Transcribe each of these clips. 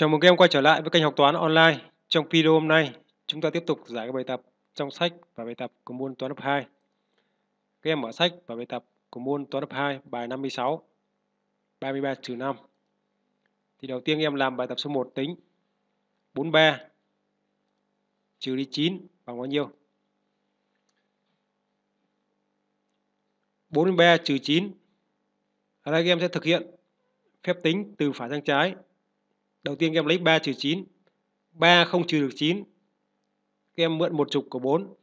Chào mừng các em quay trở lại với kênh học toán online. Trong video hôm nay, chúng ta tiếp tục giải các bài tập trong sách và bài tập của môn toán lớp 2. Các em mở sách và bài tập của môn toán lớp 2 bài 56 33 trừ 5. Thì đầu tiên em làm bài tập số 1 tính 43 trừ đi 9 bằng bao nhiêu? 43 trừ 9. Ở đây các em sẽ thực hiện phép tính từ phải sang trái Đầu tiên các em lấy 3 trừ 9. 3 không trừ được 9. Các em mượn một chục của 4.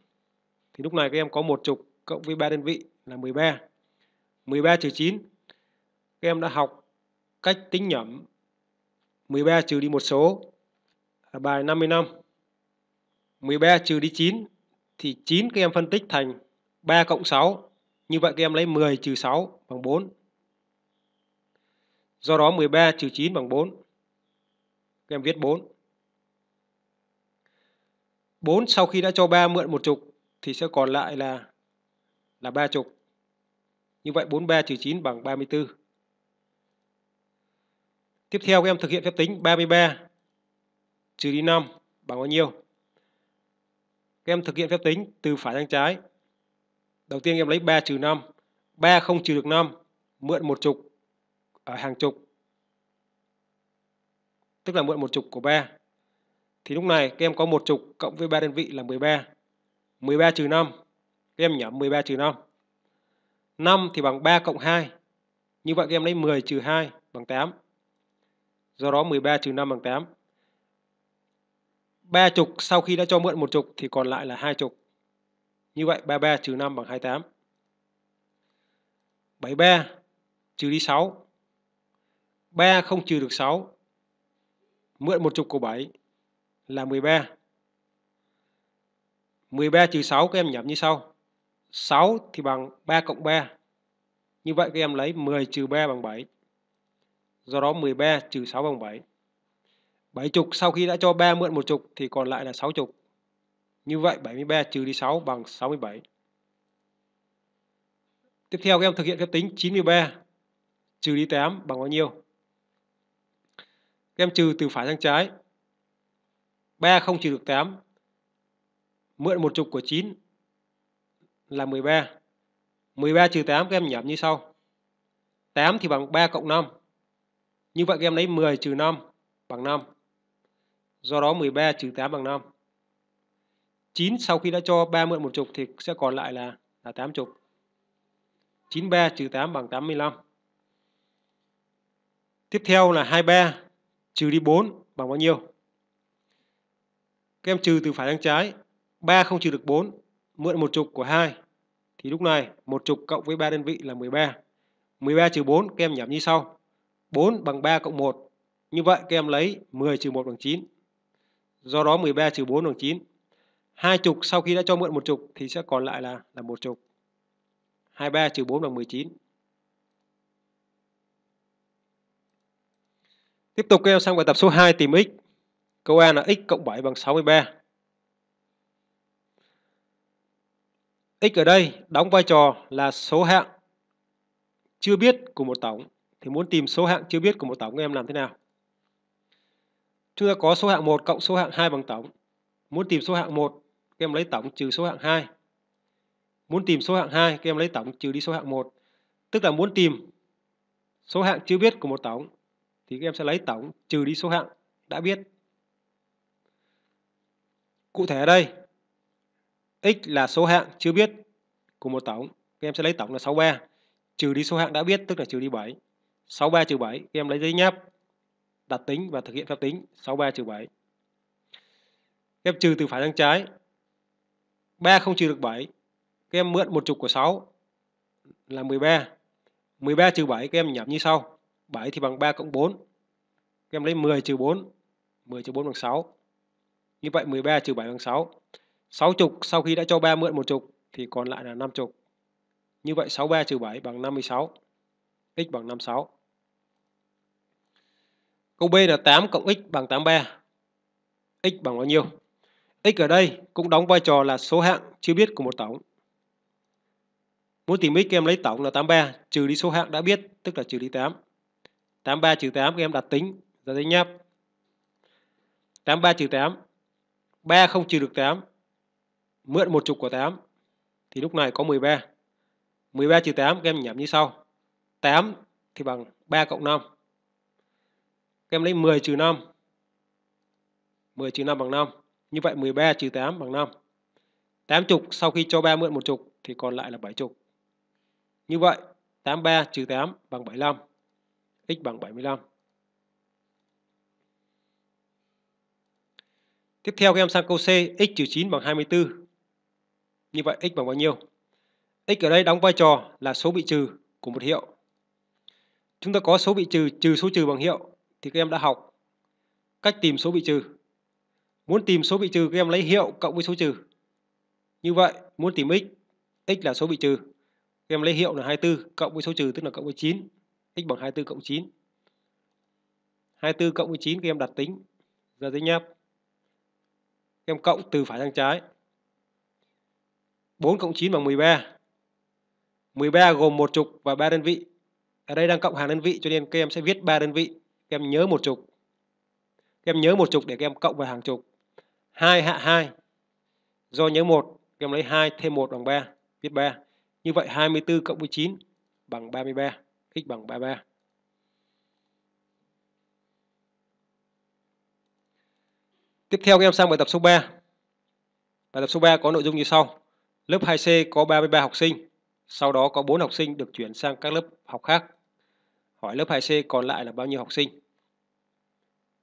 Thì lúc này các em có một chục cộng với 3 đơn vị là 13. 13 trừ 9. Các em đã học cách tính nhẩm 13 trừ đi một số là bài 55. 13 trừ đi 9 thì 9 các em phân tích thành 3 cộng 6. Như vậy các em lấy 10 trừ 6 bằng 4. Do đó 13 trừ 9 bằng 4 các em viết 4 4 sau khi đã cho 3 mượn một chục thì sẽ còn lại là là 3 chục. Như vậy 43 trừ 9 bằng 34. Tiếp theo các em thực hiện phép tính 33 trừ đi 5 bằng bao nhiêu? Các em thực hiện phép tính từ phải sang trái. Đầu tiên em lấy 3 trừ 5, 3 không trừ được 5, mượn một chục ở à, hàng chục tức là mượn một chục của 3. Thì lúc này các em có một chục cộng với 3 đơn vị là 13. 13 trừ 5. Các em nhẩm 13 trừ 5. 5 thì bằng 3 cộng 2. Như vậy các em lấy 10 trừ 2 bằng 8. Do đó 13 trừ 5 bằng 8. 3 chục sau khi đã cho mượn một chục thì còn lại là hai chục, Như vậy 33 trừ 5 bằng 28. 73 trừ đi 6. 3 không trừ được 6 mượn một chục của 7 là 13. 13 trừ 6 các em nhập như sau. 6 thì bằng 3 cộng 3. Như vậy các em lấy 10 trừ 3 bằng 7. Do đó 13 trừ 6 bằng 7. 7 chục sau khi đã cho 3 mượn một chục thì còn lại là 6 chục. Như vậy 73 trừ đi 6 bằng 67. Tiếp theo các em thực hiện phép tính 93 trừ đi 8 bằng bao nhiêu? Các em trừ từ phải sang trái. 3 không trừ được 8. Mượn một chục của 9 là 13. 13 trừ 8 các em nhẩm như sau. 8 thì bằng 3 cộng 5. Như vậy các em lấy 10 trừ 5 bằng 5. Do đó 13 trừ 8 bằng 5. 9 sau khi đã cho 3 mượn một chục thì sẽ còn lại là là 8 chục. 93 trừ 8 bằng 85. Tiếp theo là 23 trừ đi 4 bằng bao nhiêu? Các em trừ từ phải sang trái, 3 không trừ được 4, mượn một chục của 2. Thì lúc này một chục cộng với 3 đơn vị là 13. 13 trừ 4 các em nhẩm như sau. 4 bằng 3 cộng 1. Như vậy các em lấy 10 trừ 1 bằng 9. Do đó 13 trừ 4 bằng 9. Hai chục sau khi đã cho mượn một chục thì sẽ còn lại là là một chục. 23 trừ 4 bằng 19. Tiếp tục các sang bài tập số 2 tìm x. Câu A là x cộng 7 bằng 63. X ở đây đóng vai trò là số hạng chưa biết của một tổng. Thì muốn tìm số hạng chưa biết của một tổng các em làm thế nào? Chúng ta có số hạng 1 cộng số hạng 2 bằng tổng. Muốn tìm số hạng 1, các em lấy tổng trừ số hạng 2. Muốn tìm số hạng 2, các em lấy tổng trừ đi số hạng 1. Tức là muốn tìm số hạng chưa biết của một tổng thì các em sẽ lấy tổng trừ đi số hạng đã biết. Cụ thể ở đây, x là số hạng chưa biết của một tổng, các em sẽ lấy tổng là 63, trừ đi số hạng đã biết tức là trừ đi 7. 63 trừ 7, các em lấy giấy nháp, đặt tính và thực hiện phép tính 63 trừ 7. Các em trừ từ phải sang trái, 3 không trừ được 7, các em mượn một chục của 6 là 13. 13 trừ 7 các em nhẩm như sau. 7 thì bằng 3 cộng 4. Các em lấy 10 trừ 4. 10 trừ 4 bằng 6. Như vậy 13 trừ 7 bằng 6. 6 chục sau khi đã cho 3 mượn một chục thì còn lại là 5 chục. Như vậy 63 trừ 7 bằng 56. x bằng 56. Câu B là 8 cộng x bằng 83. x bằng bao nhiêu? x ở đây cũng đóng vai trò là số hạng chưa biết của một tổng. Muốn tìm x em lấy tổng là 83 trừ đi số hạng đã biết, tức là trừ đi 8. 83 trừ 8 các em đặt tính ra tính nháp 83 trừ 8 3 không trừ được 8 mượn một chục của 8 thì lúc này có 13 13 trừ 8 các em nhẩm như sau 8 thì bằng 3 cộng 5 các em lấy 10 trừ 5 10 trừ 5 bằng 5 như vậy 13 trừ 8 bằng 5 8 chục sau khi cho 3 mượn một chục thì còn lại là 7 chục như vậy 83 trừ 8 bằng 75 x bằng 75. Tiếp theo các em sang câu C, x trừ 9 bằng 24. Như vậy x bằng bao nhiêu? x ở đây đóng vai trò là số bị trừ của một hiệu. Chúng ta có số bị trừ trừ số trừ bằng hiệu thì các em đã học cách tìm số bị trừ. Muốn tìm số bị trừ các em lấy hiệu cộng với số trừ. Như vậy muốn tìm x, x là số bị trừ. Các em lấy hiệu là 24 cộng với số trừ tức là cộng với 9 x bằng 24 cộng 9. 24 cộng 9 các em đặt tính ra tính nháp. Các em cộng từ phải sang trái. 4 cộng 9 bằng 13. 13 gồm một trục và ba đơn vị. Ở đây đang cộng hàng đơn vị cho nên các em sẽ viết ba đơn vị. Các em nhớ một trục. Các em nhớ một trục để các em cộng vào hàng trục. 2 hạ 2. Do nhớ 1, các em lấy 2 thêm 1 bằng 3, viết 3. Như vậy 24 cộng 19 bằng 33 x bằng 33. Tiếp theo các em sang bài tập số 3. Bài tập số 3 có nội dung như sau. Lớp 2C có 33 học sinh, sau đó có 4 học sinh được chuyển sang các lớp học khác. Hỏi lớp 2C còn lại là bao nhiêu học sinh?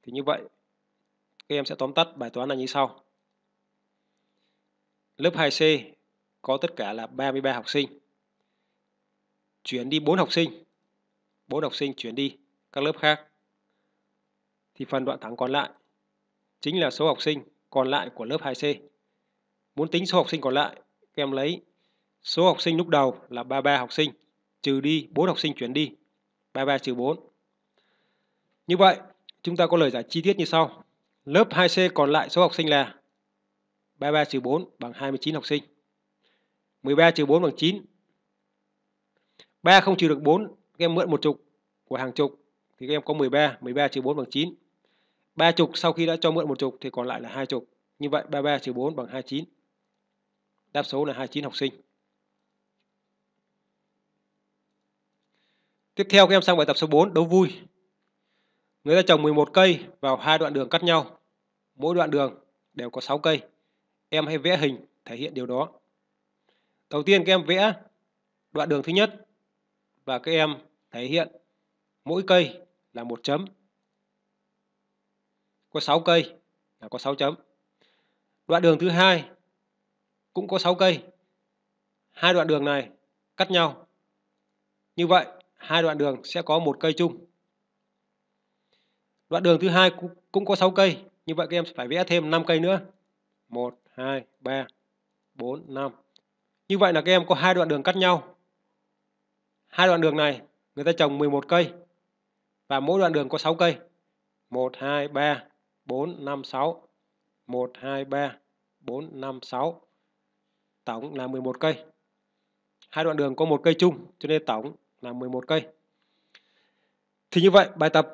Thì như vậy, các em sẽ tóm tắt bài toán là như sau. Lớp 2C có tất cả là 33 học sinh. Chuyển đi 4 học sinh bốn học sinh chuyển đi các lớp khác. Thì phần đoạn thắng còn lại chính là số học sinh còn lại của lớp 2C. Muốn tính số học sinh còn lại, các em lấy số học sinh lúc đầu là 33 học sinh trừ đi 4 học sinh chuyển đi, 33 trừ 4. Như vậy, chúng ta có lời giải chi tiết như sau. Lớp 2C còn lại số học sinh là 33 trừ 4 bằng 29 học sinh. 13 trừ 4 bằng 9. 3 không trừ được 4 em mượn một chục của hàng chục thì các em có 13, 13 trừ 4 bằng 9. Ba chục sau khi đã cho mượn một chục thì còn lại là hai chục. Như vậy 33 trừ 4 bằng 29. Đáp số là 29 học sinh. Tiếp theo các em sang bài tập số 4 đấu vui. Người ta trồng 11 cây vào hai đoạn đường cắt nhau. Mỗi đoạn đường đều có 6 cây. Em hãy vẽ hình thể hiện điều đó. Đầu tiên các em vẽ đoạn đường thứ nhất và các em thể hiện mỗi cây là một chấm. Có 6 cây là có 6 chấm. Đoạn đường thứ hai cũng có 6 cây. Hai đoạn đường này cắt nhau. Như vậy, hai đoạn đường sẽ có một cây chung. Đoạn đường thứ hai cũng có 6 cây, như vậy các em phải vẽ thêm 5 cây nữa. 1 2 3 4 5. Như vậy là các em có hai đoạn đường cắt nhau. Hai đoạn đường này người ta trồng 11 cây và mỗi đoạn đường có 6 cây 1, 2, 3, 4, 5, 6 1, 2, 3, 4, 5, 6 tổng là 11 cây hai đoạn đường có một cây chung cho nên tổng là 11 cây thì như vậy bài tập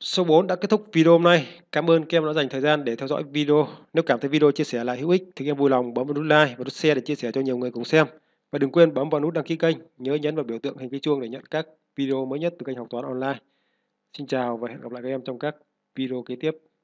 số 4 đã kết thúc video hôm nay. Cảm ơn các em đã dành thời gian để theo dõi video. Nếu cảm thấy video chia sẻ là hữu ích thì các em vui lòng bấm vào nút like và nút share để chia sẻ cho nhiều người cùng xem. Và đừng quên bấm vào nút đăng ký kênh, nhớ nhấn vào biểu tượng hình cái chuông để nhận các video mới nhất từ kênh học toán online. Xin chào và hẹn gặp lại các em trong các video kế tiếp.